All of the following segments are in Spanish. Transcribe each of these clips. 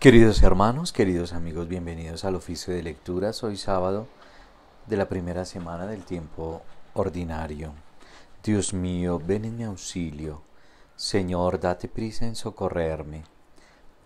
Queridos hermanos, queridos amigos, bienvenidos al oficio de lecturas. Hoy sábado de la primera semana del tiempo ordinario. Dios mío, ven en mi auxilio. Señor, date prisa en socorrerme.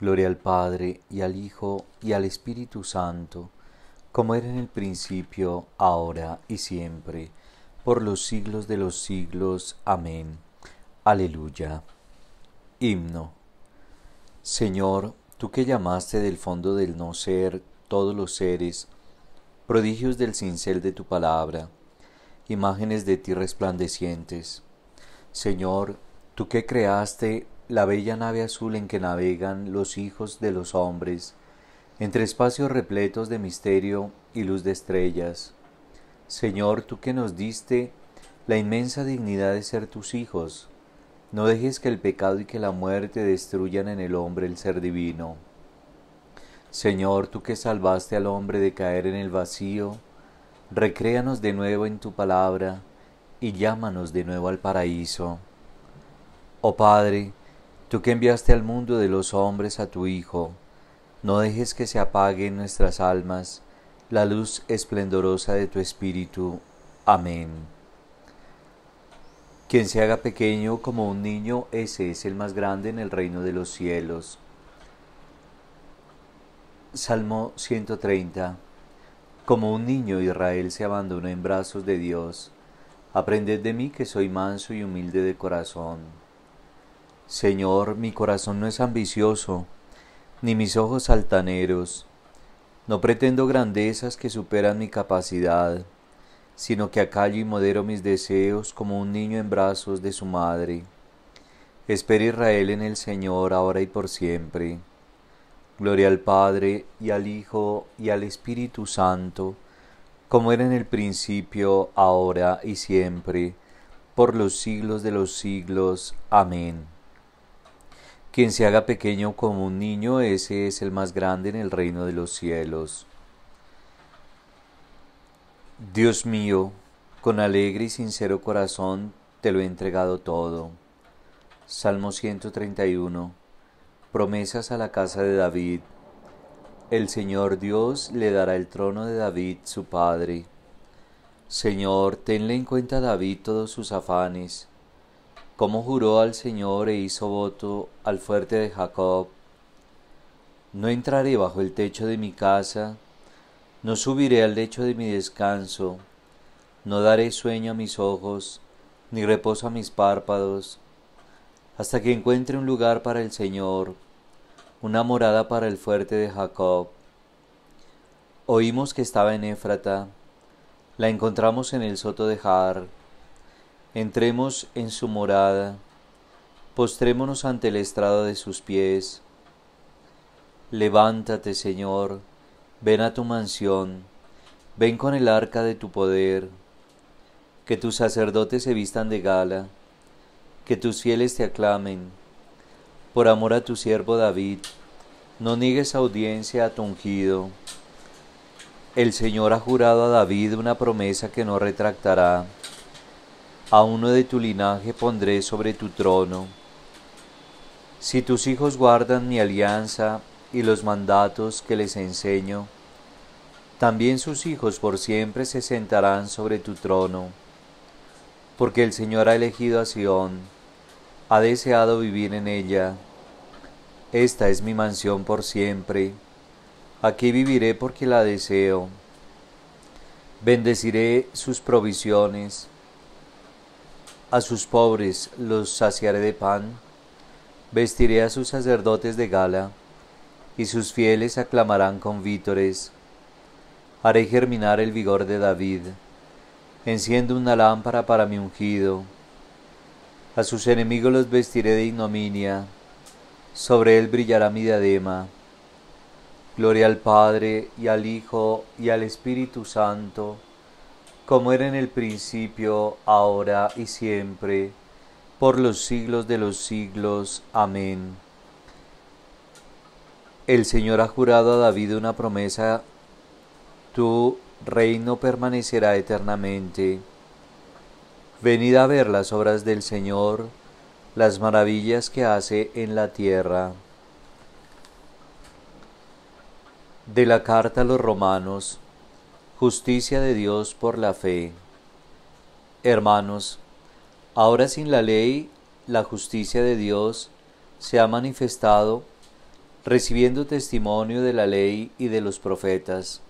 Gloria al Padre y al Hijo y al Espíritu Santo, como era en el principio, ahora y siempre, por los siglos de los siglos. Amén. Aleluya. Himno. Señor, tú que llamaste del fondo del no ser todos los seres, prodigios del cincel de tu palabra, imágenes de ti resplandecientes. Señor, tú que creaste la bella nave azul en que navegan los hijos de los hombres, entre espacios repletos de misterio y luz de estrellas. Señor, tú que nos diste la inmensa dignidad de ser tus hijos, no dejes que el pecado y que la muerte destruyan en el hombre el ser divino. Señor, tú que salvaste al hombre de caer en el vacío, recréanos de nuevo en tu palabra y llámanos de nuevo al paraíso. Oh Padre, tú que enviaste al mundo de los hombres a tu Hijo, no dejes que se apague en nuestras almas la luz esplendorosa de tu Espíritu. Amén. Quien se haga pequeño como un niño, ese es el más grande en el reino de los cielos. Salmo 130. Como un niño Israel se abandonó en brazos de Dios. Aprended de mí que soy manso y humilde de corazón. Señor, mi corazón no es ambicioso, ni mis ojos altaneros. No pretendo grandezas que superan mi capacidad sino que acallo y modero mis deseos como un niño en brazos de su madre. Espera Israel en el Señor ahora y por siempre. Gloria al Padre y al Hijo y al Espíritu Santo, como era en el principio, ahora y siempre, por los siglos de los siglos. Amén. Quien se haga pequeño como un niño, ese es el más grande en el reino de los cielos. Dios mío, con alegre y sincero corazón te lo he entregado todo. Salmo 131. Promesas a la casa de David. El Señor Dios le dará el trono de David, su padre. Señor, tenle en cuenta a David todos sus afanes. Como juró al Señor e hizo voto al fuerte de Jacob. No entraré bajo el techo de mi casa no subiré al lecho de mi descanso, no daré sueño a mis ojos, ni reposo a mis párpados, hasta que encuentre un lugar para el Señor, una morada para el fuerte de Jacob. Oímos que estaba en Éfrata, la encontramos en el soto de Jar. Entremos en su morada, postrémonos ante el estrado de sus pies. Levántate, Señor, Ven a tu mansión, ven con el arca de tu poder, que tus sacerdotes se vistan de gala, que tus fieles te aclamen. Por amor a tu siervo David, no niegues audiencia a tu ungido. El Señor ha jurado a David una promesa que no retractará. A uno de tu linaje pondré sobre tu trono. Si tus hijos guardan mi alianza y los mandatos que les enseño. También sus hijos por siempre se sentarán sobre tu trono, porque el Señor ha elegido a Sión, ha deseado vivir en ella. Esta es mi mansión por siempre, aquí viviré porque la deseo. Bendeciré sus provisiones, a sus pobres los saciaré de pan, vestiré a sus sacerdotes de gala y sus fieles aclamarán con vítores. Haré germinar el vigor de David. Enciendo una lámpara para mi ungido. A sus enemigos los vestiré de ignominia. Sobre él brillará mi diadema. Gloria al Padre y al Hijo y al Espíritu Santo, como era en el principio, ahora y siempre, por los siglos de los siglos. Amén. El Señor ha jurado a David una promesa, tu reino permanecerá eternamente. Venid a ver las obras del Señor, las maravillas que hace en la tierra. De la carta a los romanos, justicia de Dios por la fe. Hermanos, ahora sin la ley, la justicia de Dios se ha manifestado recibiendo testimonio de la ley y de los profetas,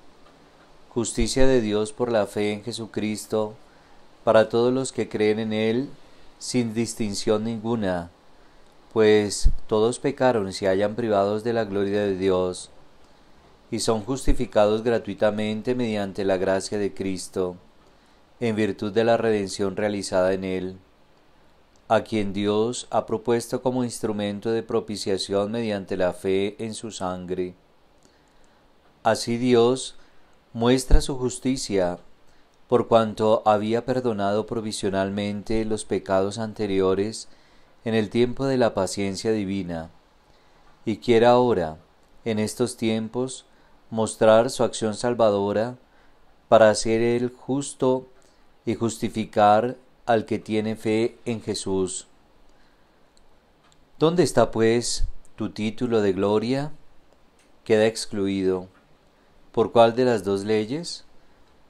justicia de Dios por la fe en Jesucristo, para todos los que creen en Él, sin distinción ninguna, pues todos pecaron y se hallan privados de la gloria de Dios, y son justificados gratuitamente mediante la gracia de Cristo, en virtud de la redención realizada en Él a quien Dios ha propuesto como instrumento de propiciación mediante la fe en su sangre. Así Dios muestra su justicia, por cuanto había perdonado provisionalmente los pecados anteriores en el tiempo de la paciencia divina, y quiere ahora, en estos tiempos, mostrar su acción salvadora para hacer el justo y justificar al que tiene fe en Jesús. ¿Dónde está pues tu título de gloria? Queda excluido. ¿Por cuál de las dos leyes?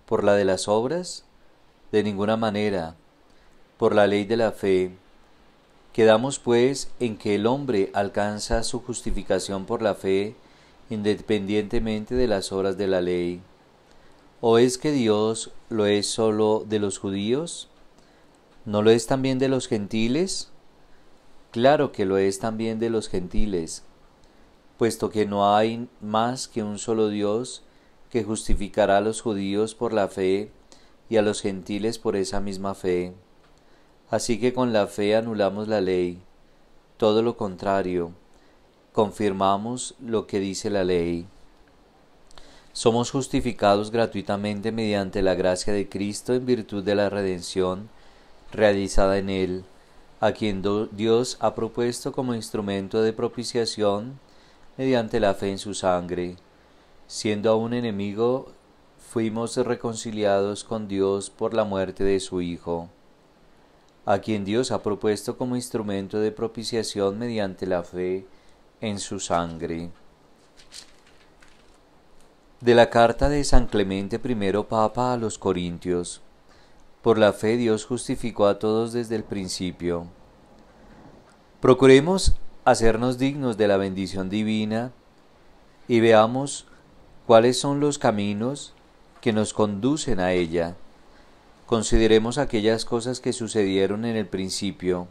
¿Por la de las obras? De ninguna manera. Por la ley de la fe. Quedamos pues en que el hombre alcanza su justificación por la fe independientemente de las obras de la ley. ¿O es que Dios lo es solo de los judíos? ¿No lo es también de los gentiles? Claro que lo es también de los gentiles, puesto que no hay más que un solo Dios que justificará a los judíos por la fe y a los gentiles por esa misma fe. Así que con la fe anulamos la ley. Todo lo contrario, confirmamos lo que dice la ley. Somos justificados gratuitamente mediante la gracia de Cristo en virtud de la redención realizada en él, a quien Dios ha propuesto como instrumento de propiciación mediante la fe en su sangre. Siendo aún enemigo, fuimos reconciliados con Dios por la muerte de su Hijo, a quien Dios ha propuesto como instrumento de propiciación mediante la fe en su sangre. De la carta de San Clemente I Papa a los Corintios por la fe Dios justificó a todos desde el principio. Procuremos hacernos dignos de la bendición divina y veamos cuáles son los caminos que nos conducen a ella. Consideremos aquellas cosas que sucedieron en el principio.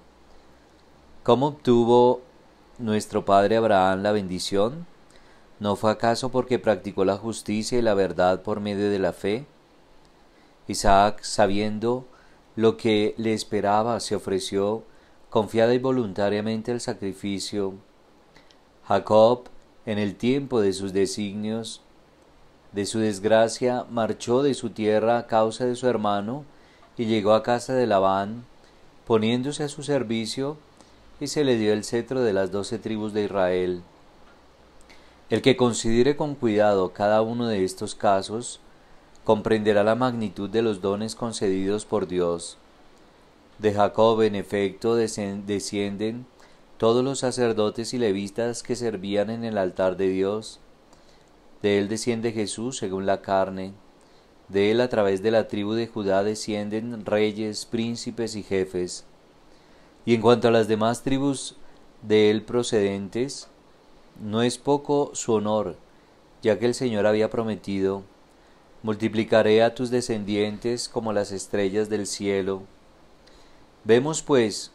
¿Cómo obtuvo nuestro padre Abraham la bendición? ¿No fue acaso porque practicó la justicia y la verdad por medio de la fe? Isaac, sabiendo lo que le esperaba, se ofreció confiada y voluntariamente al sacrificio. Jacob, en el tiempo de sus designios, de su desgracia, marchó de su tierra a causa de su hermano y llegó a casa de Labán, poniéndose a su servicio, y se le dio el cetro de las doce tribus de Israel. El que considere con cuidado cada uno de estos casos, comprenderá la magnitud de los dones concedidos por Dios. De Jacob, en efecto, descienden todos los sacerdotes y levitas que servían en el altar de Dios. De él desciende Jesús según la carne. De él a través de la tribu de Judá descienden reyes, príncipes y jefes. Y en cuanto a las demás tribus de él procedentes, no es poco su honor, ya que el Señor había prometido multiplicaré a tus descendientes como las estrellas del cielo. Vemos, pues,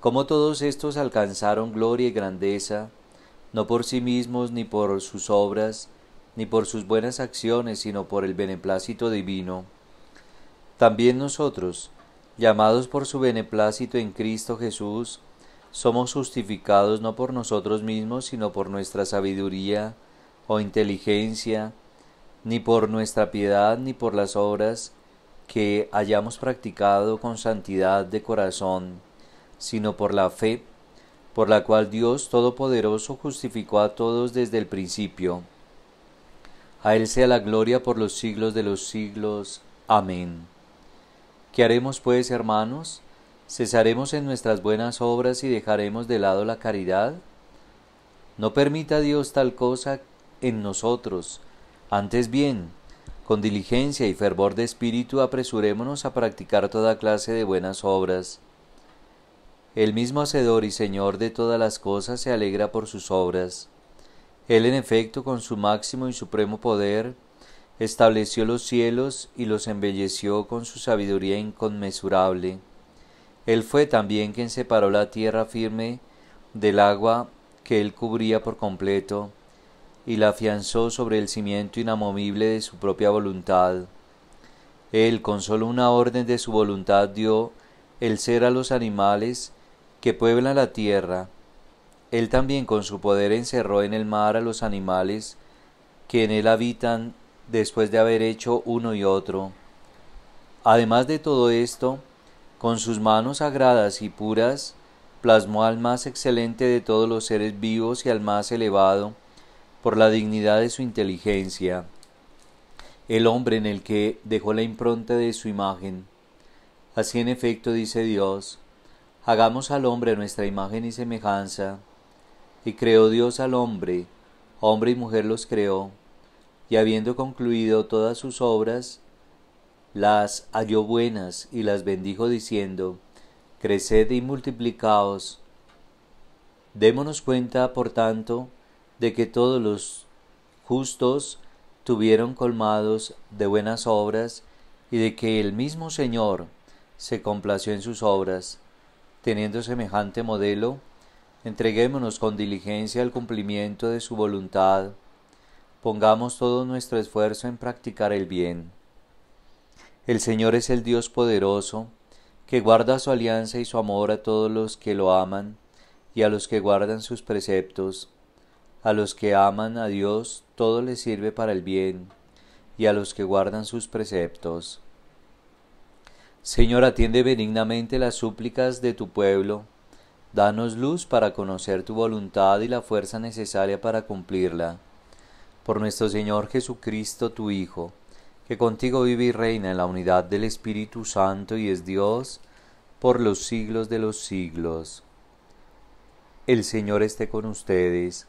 cómo todos estos alcanzaron gloria y grandeza, no por sí mismos ni por sus obras, ni por sus buenas acciones, sino por el beneplácito divino. También nosotros, llamados por su beneplácito en Cristo Jesús, somos justificados no por nosotros mismos, sino por nuestra sabiduría o inteligencia, ni por nuestra piedad, ni por las obras que hayamos practicado con santidad de corazón, sino por la fe, por la cual Dios Todopoderoso justificó a todos desde el principio. A Él sea la gloria por los siglos de los siglos. Amén. ¿Qué haremos pues, hermanos? ¿Cesaremos en nuestras buenas obras y dejaremos de lado la caridad? No permita Dios tal cosa en nosotros, antes bien, con diligencia y fervor de espíritu apresurémonos a practicar toda clase de buenas obras. El mismo Hacedor y Señor de todas las cosas se alegra por sus obras. Él en efecto, con su máximo y supremo poder, estableció los cielos y los embelleció con su sabiduría inconmesurable. Él fue también quien separó la tierra firme del agua que él cubría por completo y la afianzó sobre el cimiento inamovible de su propia voluntad. Él, con solo una orden de su voluntad, dio el ser a los animales que pueblan la tierra. Él también con su poder encerró en el mar a los animales que en él habitan después de haber hecho uno y otro. Además de todo esto, con sus manos sagradas y puras, plasmó al más excelente de todos los seres vivos y al más elevado, por la dignidad de su inteligencia, el hombre en el que dejó la impronta de su imagen. Así en efecto dice Dios, hagamos al hombre nuestra imagen y semejanza. Y creó Dios al hombre, hombre y mujer los creó, y habiendo concluido todas sus obras, las halló buenas y las bendijo diciendo, Creced y multiplicaos. Démonos cuenta, por tanto, de que todos los justos tuvieron colmados de buenas obras y de que el mismo Señor se complació en sus obras. Teniendo semejante modelo, entreguémonos con diligencia al cumplimiento de su voluntad, pongamos todo nuestro esfuerzo en practicar el bien. El Señor es el Dios poderoso, que guarda su alianza y su amor a todos los que lo aman y a los que guardan sus preceptos a los que aman a Dios todo les sirve para el bien, y a los que guardan sus preceptos. Señor, atiende benignamente las súplicas de tu pueblo. Danos luz para conocer tu voluntad y la fuerza necesaria para cumplirla. Por nuestro Señor Jesucristo, tu Hijo, que contigo vive y reina en la unidad del Espíritu Santo y es Dios, por los siglos de los siglos. El Señor esté con ustedes